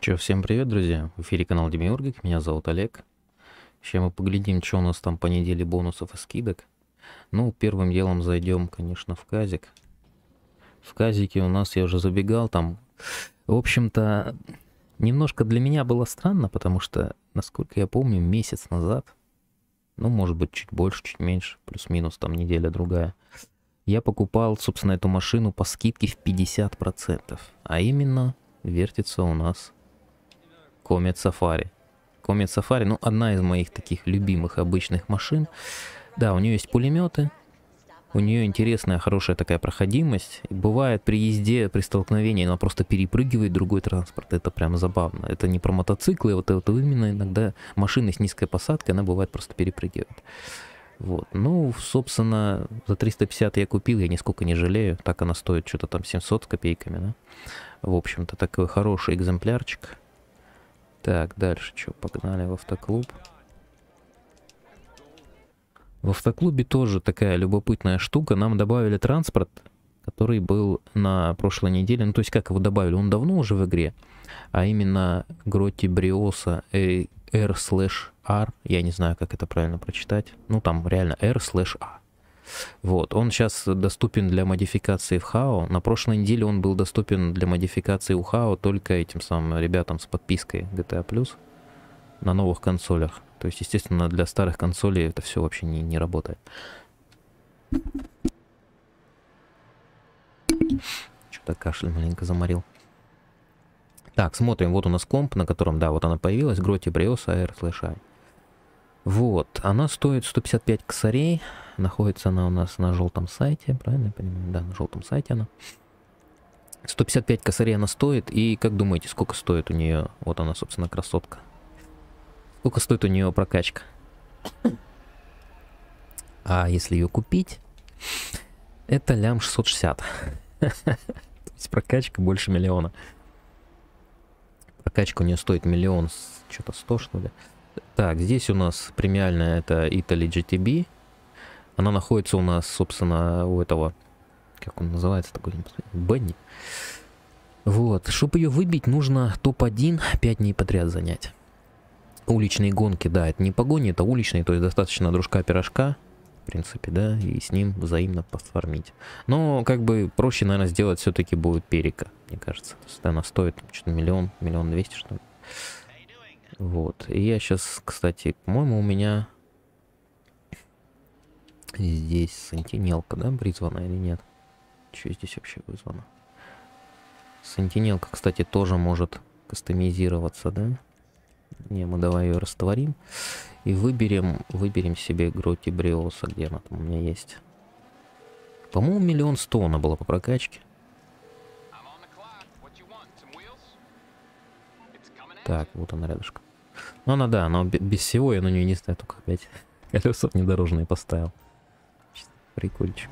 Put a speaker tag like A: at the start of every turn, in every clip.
A: Че, всем привет, друзья. В эфире канал Демиургик, меня зовут Олег. Сейчас мы поглядим, что у нас там по неделе бонусов и скидок. Ну, первым делом зайдем, конечно, в Казик. В Казике у нас, я уже забегал, там, в общем-то, немножко для меня было странно, потому что, насколько я помню, месяц назад, ну, может быть, чуть больше, чуть меньше, плюс-минус, там, неделя-другая, я покупал, собственно, эту машину по скидке в 50%, а именно вертится у нас Комет Сафари. Комет Сафари, ну, одна из моих таких любимых обычных машин. Да, у нее есть пулеметы, у нее интересная, хорошая такая проходимость. бывает при езде, при столкновении она просто перепрыгивает другой транспорт. Это прям забавно. Это не про мотоциклы, вот это вот именно иногда машины с низкой посадкой, она бывает просто перепрыгивает. Вот. Ну, собственно, за 350 я купил, я нисколько не жалею. Так она стоит что-то там 700 с копейками, да? В общем-то, такой хороший экземплярчик. Так, дальше что, погнали в автоклуб. В автоклубе тоже такая любопытная штука. Нам добавили транспорт, который был на прошлой неделе. Ну, то есть, как его добавили? Он давно уже в игре. А именно Гроти Бриоса. Э, r slash r, я не знаю, как это правильно прочитать, ну там реально r slash a. Вот, он сейчас доступен для модификации в ХАО. На прошлой неделе он был доступен для модификации у ХАО только этим самым ребятам с подпиской GTA+, Plus на новых консолях. То есть, естественно, для старых консолей это все вообще не, не работает. Что-то кашель маленько заморил. Так, смотрим, вот у нас комп, на котором, да, вот она появилась, Гроти Бриоса R слэша. Вот, она стоит 155 косарей, находится она у нас на желтом сайте, правильно я понимаю? Да, на желтом сайте она. 155 косарей она стоит, и как думаете, сколько стоит у нее, вот она, собственно, красотка. Сколько стоит у нее прокачка? А если ее купить, это лям 660. То есть прокачка больше миллиона прокачка у нее стоит миллион, что-то 100 что ли. Так, здесь у нас премиальная это Italy GTB. Она находится у нас, собственно, у этого, как он называется, такой, Бенни. Вот, чтобы ее выбить, нужно топ-1 5 дней подряд занять. Уличные гонки, да, это не погони, это уличные, то есть достаточно дружка-пирожка принципе, да, и с ним взаимно пофармить. Но, как бы, проще, наверное, сделать все-таки будет перика, мне кажется. То есть она стоит что-то миллион, миллион двести, что ли. Вот. И я сейчас, кстати, по-моему, у меня здесь сантинелка, да, призвана или нет? Что здесь вообще вызвано? Сантинелка, кстати, тоже может кастомизироваться, да? Не, мы давай ее растворим. И выберем, выберем себе гроти бриоса, где она там у меня есть. По-моему, миллион сто она была по прокачке. Так, вот она рядышком. Ну она да, но без всего я на нее не ставлю, только опять колеса внедорожные поставил. Прикольчик.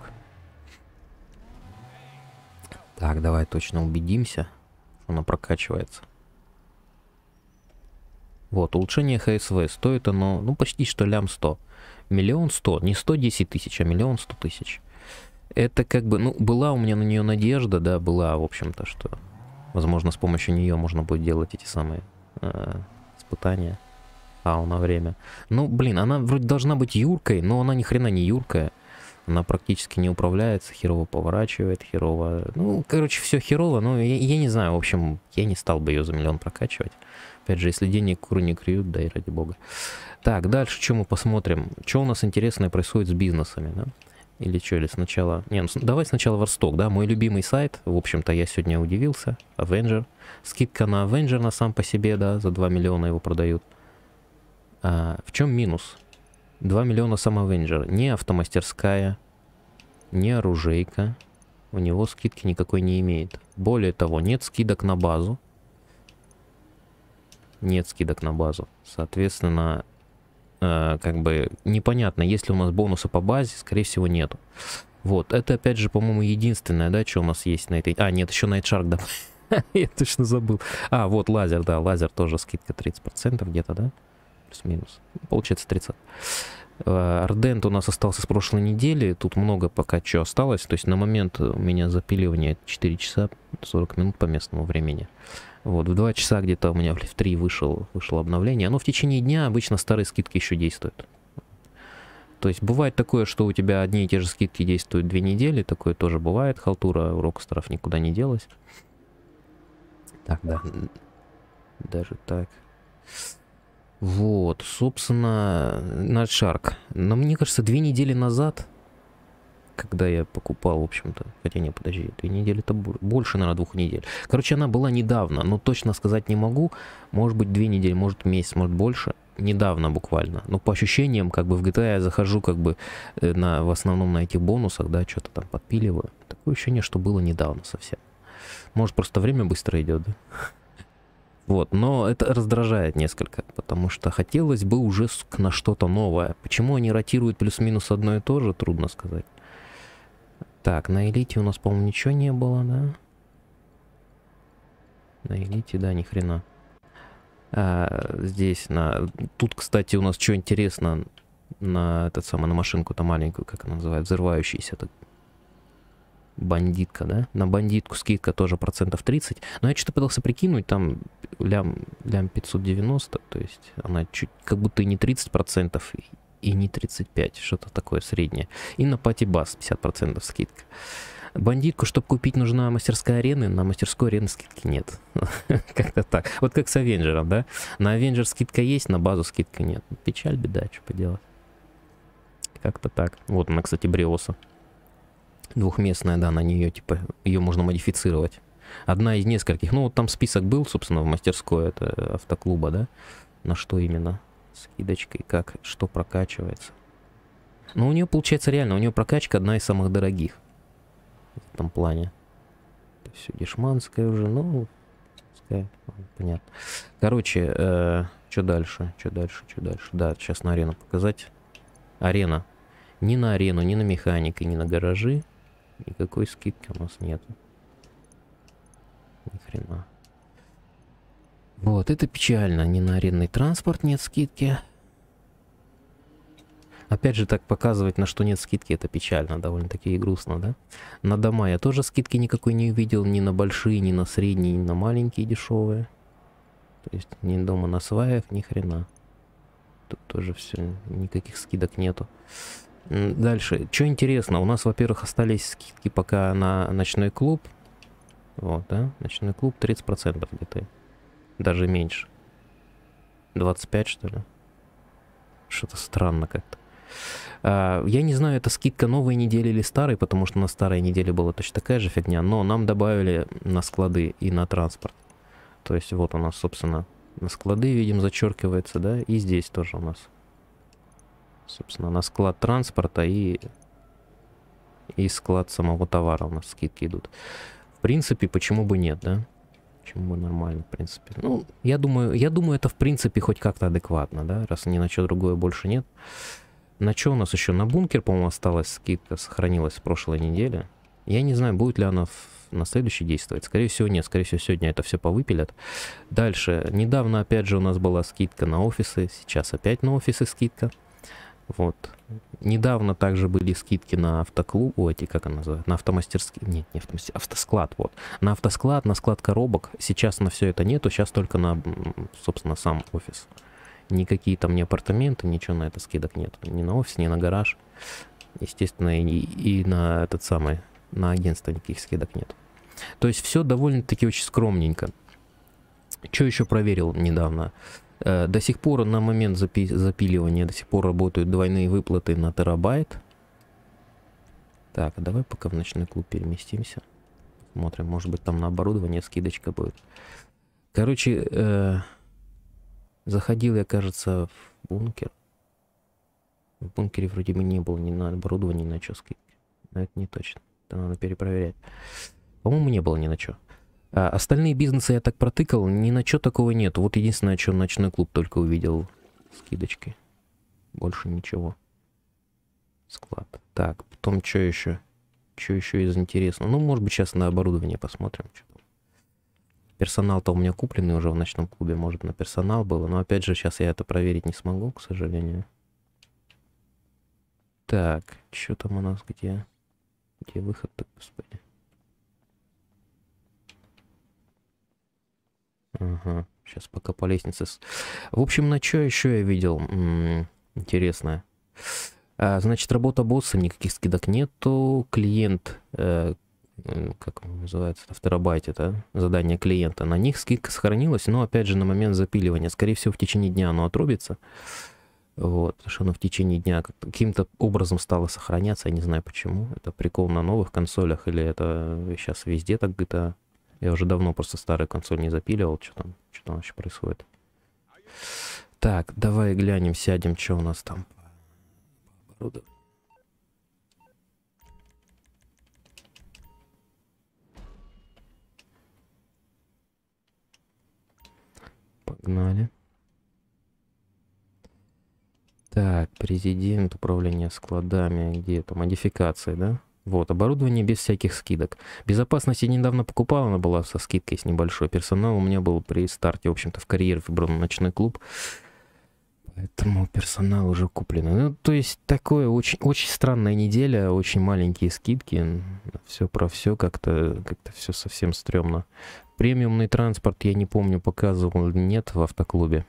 A: Так, давай точно убедимся, что она прокачивается. Вот, улучшение ХСВ стоит оно, ну, почти что лям 100. Миллион сто, не 110 тысяч, а миллион сто тысяч. Это как бы, ну, была у меня на нее надежда, да, была, в общем-то, что, возможно, с помощью нее можно будет делать эти самые э, испытания. ау на время. Ну, блин, она вроде должна быть юркой, но она ни хрена не юркая. Она практически не управляется, херово поворачивает, херово... Ну, короче, все херово, но я, я не знаю, в общем, я не стал бы ее за миллион прокачивать. Опять же, если денег куры не криют, да и ради бога. Так, дальше что мы посмотрим? Что у нас интересное происходит с бизнесами, да? Или что, или сначала... Не, ну, давай сначала Варсток, да, мой любимый сайт. В общем-то, я сегодня удивился. Avenger. Скидка на Avenger на сам по себе, да, за 2 миллиона его продают. А, в чем минус? 2 миллиона сам Avenger. Не автомастерская, не оружейка. У него скидки никакой не имеет. Более того, нет скидок на базу нет скидок на базу. Соответственно, э, как бы непонятно, есть ли у нас бонусы по базе, скорее всего нету. Вот, это опять же, по-моему, единственное, да, что у нас есть на этой... А, нет, еще Night Shark, да. Я точно забыл. А, вот лазер, да, лазер тоже скидка 30% где-то, да? Плюс-минус. Получается 30. Э, Ардент у нас остался с прошлой недели, тут много пока что осталось, то есть на момент у меня запиливание 4 часа 40 минут по местному времени. Вот, в 2 часа где-то у меня в 3 вышел, вышло обновление. Но в течение дня обычно старые скидки еще действуют. То есть бывает такое, что у тебя одни и те же скидки действуют две недели. Такое тоже бывает. Халтура у рокстеров никуда не делась. Так, да. Даже так. Вот, собственно, Наджарк. Но мне кажется, две недели назад когда я покупал, в общем-то, хотя не, подожди, две недели, это больше, наверное, двух недель. Короче, она была недавно, но точно сказать не могу, может быть, две недели, может, месяц, может, больше, недавно буквально. Но по ощущениям, как бы в GTA а я захожу как бы э, на, в основном на этих бонусах, да, что-то там подпиливаю. Такое ощущение, что было недавно совсем. Может, просто время быстро идет, да? Вот, но это раздражает несколько, потому что хотелось бы уже на что-то новое. Почему они ротируют плюс-минус одно и то же, трудно сказать. Так, на элите у нас, по-моему, ничего не было, да? На элите, да, ни хрена. А, здесь на... Тут, кстати, у нас что интересно на этот самый, на машинку-то маленькую, как она называется, взрывающийся этот бандитка, да? На бандитку скидка тоже процентов 30. Но я что-то пытался прикинуть, там лям, лям 590, то есть она чуть как будто и не 30 процентов, и не 35, что-то такое среднее. И на пати бас 50% скидка. Бандитку, чтобы купить, нужна мастерская арены на мастерской арены скидки нет. Как-то так. Вот как с Авенджером, да? На Авенджер скидка есть, на базу скидка нет. Печаль, беда, что поделать. Как-то так. Вот она, кстати, Бриоса. Двухместная, да, на нее, типа, ее можно модифицировать. Одна из нескольких. Ну, вот там список был, собственно, в мастерской это автоклуба, да? На что именно? скидочкой, как, что прокачивается. Но у нее получается реально, у нее прокачка одна из самых дорогих. В этом плане. Это все дешманское уже, ну, понятно. Короче, э, что дальше, что дальше, что дальше. Да, сейчас на арену показать. Арена. Ни на арену, ни на механика, ни на гаражи. Никакой скидки у нас нет. Ни хрена. Вот, это печально, ни на арендный транспорт нет скидки. Опять же, так показывать, на что нет скидки, это печально, довольно-таки и грустно, да? На дома я тоже скидки никакой не увидел, ни на большие, ни на средние, ни на маленькие дешевые. То есть, ни дома на сваях, ни хрена. Тут тоже все, никаких скидок нету. Дальше, что интересно, у нас, во-первых, остались скидки пока на ночной клуб. Вот, да, ночной клуб 30% где-то. Даже меньше. 25, что ли? Что-то странно как-то. А, я не знаю, это скидка новой недели или старой, потому что на старой неделе была точно такая же фигня, но нам добавили на склады и на транспорт. То есть вот у нас, собственно, на склады, видим, зачеркивается, да, и здесь тоже у нас. Собственно, на склад транспорта и, и склад самого товара у нас скидки идут. В принципе, почему бы нет, да? мы нормально, в принципе. Ну, я думаю, я думаю, это в принципе хоть как-то адекватно, да, раз ни на что другое больше нет. На что у нас еще? На бункер, по-моему, осталась скидка, сохранилась сохранилось прошлой неделе. Я не знаю, будет ли она в, на следующий действовать. Скорее всего, нет. Скорее всего, сегодня это все повыпилят. Дальше. Недавно, опять же, у нас была скидка на офисы. Сейчас опять на офисы скидка. Вот. Недавно также были скидки на автоклуб, эти, как она называется, на автомастерский, нет, не автомастерский, автосклад, вот. На автосклад, на склад коробок, сейчас на все это нету, сейчас только на, собственно, сам офис. Никакие там не ни апартаменты, ничего на это скидок нет. Ни на офис, ни на гараж. Естественно, и, и на этот самый, на агентство никаких скидок нет. То есть все довольно-таки очень скромненько. Что еще проверил недавно? Uh, Э, до сих пор на момент запи запиливания до сих пор работают двойные выплаты на терабайт. Так, а давай пока в ночной клуб переместимся. Смотрим, может быть там на оборудование скидочка будет. Короче, э, заходил я, кажется, в бункер. В бункере вроде бы не было ни на оборудование, ни на что скидки. Но это не точно. Это надо перепроверять. По-моему, не было ни на что. А остальные бизнесы я так протыкал, ни на что такого нет. Вот единственное, что ночной клуб только увидел скидочки. Больше ничего. Склад. Так, потом что еще? Что еще из интересного? Ну, может быть, сейчас на оборудование посмотрим. Персонал-то у меня купленный уже в ночном клубе. Может, на персонал было. Но, опять же, сейчас я это проверить не смогу, к сожалению. Так, что там у нас где? Где выход-то, господи? Ага, сейчас пока по лестнице. В общем, на что еще я видел интересное? А, значит, работа босса, никаких скидок нету. Клиент, э, как называется, в терабайте, да? задание клиента, на них скидка сохранилась, но опять же на момент запиливания. Скорее всего, в течение дня оно отрубится. Вот, потому что оно в течение дня каким-то образом стало сохраняться, я не знаю почему. Это прикол на новых консолях или это сейчас везде так где-то? Я уже давно просто старую консоль не запиливал, что там, что там вообще происходит. Так, давай глянем, сядем, что у нас там. Погнали. Так, президент, управление складами, где это? Модификации, да? Вот, оборудование без всяких скидок. Безопасность я недавно покупал, она была со скидкой с небольшой. Персонал у меня был при старте, в общем-то, в карьере Фиброн ночной клуб. Поэтому персонал уже куплен. Ну, то есть, такое очень, очень странная неделя, очень маленькие скидки. Все про все, как-то как то все совсем стрёмно. Премиумный транспорт, я не помню, показывал нет в автоклубе.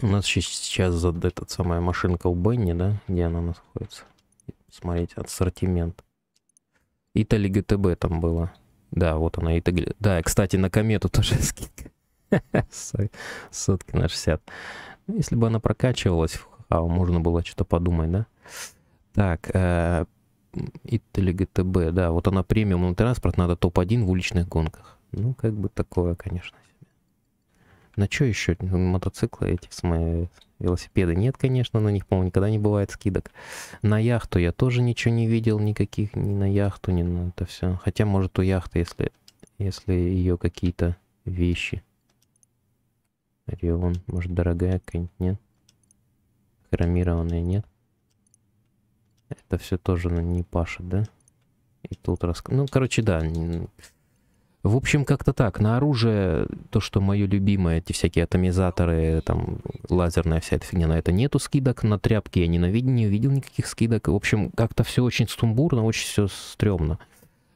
A: У нас сейчас этот самая машинка у Бенни, да? Где она находится? смотреть ассортимент. Итали ГТБ там было. Да, вот она, Итали. Да, кстати, на комету тоже скидка. Сотки на 60. Если бы она прокачивалась, а можно было что-то подумать, да? Так, э, Итали ГТБ, да, вот она премиум ну, транспорт, надо топ-1 в уличных гонках. Ну, как бы такое, конечно. На что еще мотоциклы эти, с моей Велосипеды нет, конечно, на них, по-моему, никогда не бывает скидок. На яхту я тоже ничего не видел, никаких, ни на яхту, ни на это все. Хотя, может, у яхты, если, если ее какие-то вещи. Орион, может, дорогая какая-нибудь, нет? Хромированная, нет? Это все тоже не пашет, да? И тут рас... Ну, короче, да, в общем, как-то так. На оружие, то, что мое любимое, эти всякие атомизаторы, там, лазерная вся эта фигня, на это нету скидок. На тряпки я ненавидел, не увидел никаких скидок. В общем, как-то все очень стумбурно, очень все стрёмно.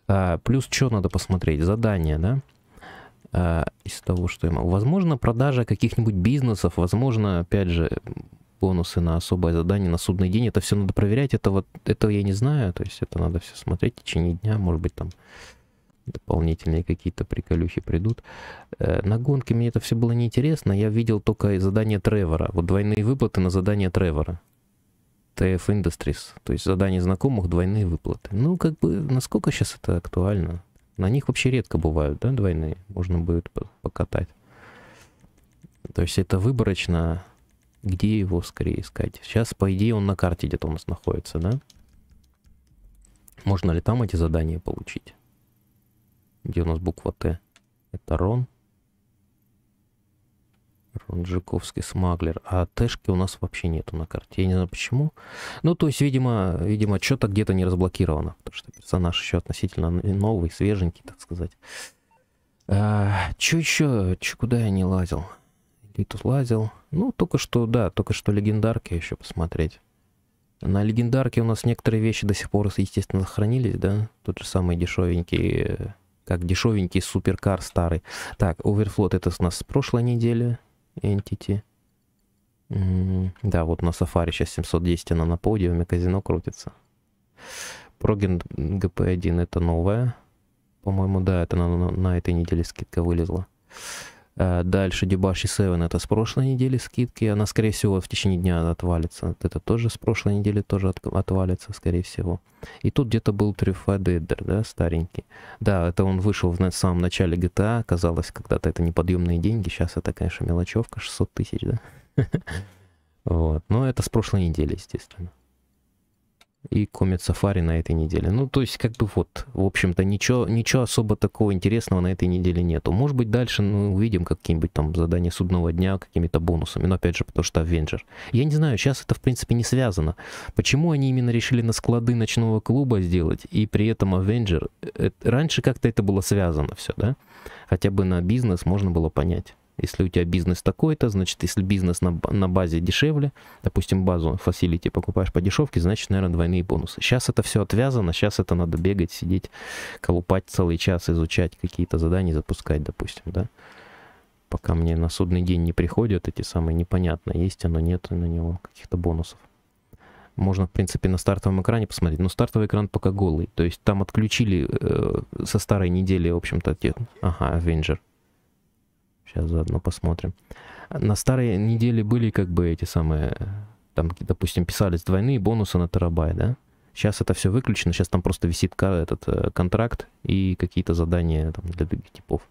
A: А, плюс что надо посмотреть? Задание, да? А, из того, что я могу. Возможно, продажа каких-нибудь бизнесов, возможно, опять же, бонусы на особое задание, на судный день. Это все надо проверять. Это вот, этого я не знаю. То есть это надо все смотреть в течение дня, может быть, там дополнительные какие-то приколюхи придут. Э, на гонке мне это все было неинтересно, я видел только задание Тревора, вот двойные выплаты на задание Тревора. TF Industries, то есть задание знакомых, двойные выплаты. Ну, как бы, насколько сейчас это актуально? На них вообще редко бывают, да, двойные? Можно будет покатать. То есть это выборочно, где его скорее искать. Сейчас, по идее, он на карте где-то у нас находится, да? Можно ли там эти задания получить? Где у нас буква Т? Это Рон. Рон Ронджиковский смаглер. А тэшки у нас вообще нету на карте. Я не знаю почему. Ну, то есть, видимо, видимо что-то где-то не разблокировано. Потому что персонаж еще относительно новый, свеженький, так сказать. А, че еще? Че, куда я не лазил? Элиту лазил. Ну, только что, да, только что легендарки еще посмотреть. На легендарке у нас некоторые вещи до сих пор, естественно, сохранились, да? Тот же самый дешевенький э, как дешевенький суперкар старый. Так, Overflow это у нас с прошлой недели. Entity. Да, вот на Safari сейчас 710, она на подиуме, казино крутится. Progen GP1 это новая. По-моему, да, это на, на, на этой неделе скидка вылезла. Э, дальше Дебаши 7 это с прошлой недели скидки. Она, скорее всего, в течение дня отвалится. Это тоже с прошлой недели тоже отвалится, скорее всего. И тут где-то был Трюфадедер, да, старенький. Да, это он вышел в самом начале GTA. А. Казалось, когда-то это неподъемные деньги. Сейчас это, конечно, мелочевка, 600 тысяч, да. Вот. Но это с прошлой недели, естественно и Комет Сафари на этой неделе. Ну, то есть, как бы вот, в общем-то, ничего, ничего особо такого интересного на этой неделе нету. Может быть, дальше мы ну, увидим какие-нибудь там задания судного дня какими-то бонусами, но опять же, потому что Avenger. Я не знаю, сейчас это, в принципе, не связано. Почему они именно решили на склады ночного клуба сделать, и при этом Avenger... Э, э, раньше как-то это было связано все, да? Хотя бы на бизнес можно было понять. Если у тебя бизнес такой-то, значит, если бизнес на, на базе дешевле, допустим, базу фасилити покупаешь по дешевке, значит, наверное, двойные бонусы. Сейчас это все отвязано, сейчас это надо бегать, сидеть, колупать целый час, изучать какие-то задания, запускать, допустим, да. Пока мне на судный день не приходят эти самые непонятно, есть оно, нет на него каких-то бонусов можно, в принципе, на стартовом экране посмотреть. Но стартовый экран пока голый. То есть там отключили э, со старой недели, в общем-то, те... Ага, Avenger. Сейчас заодно посмотрим. На старой неделе были как бы эти самые, э, там, допустим, писались двойные бонусы на терабайт, да? Сейчас это все выключено, сейчас там просто висит этот э, контракт и какие-то задания там, для типов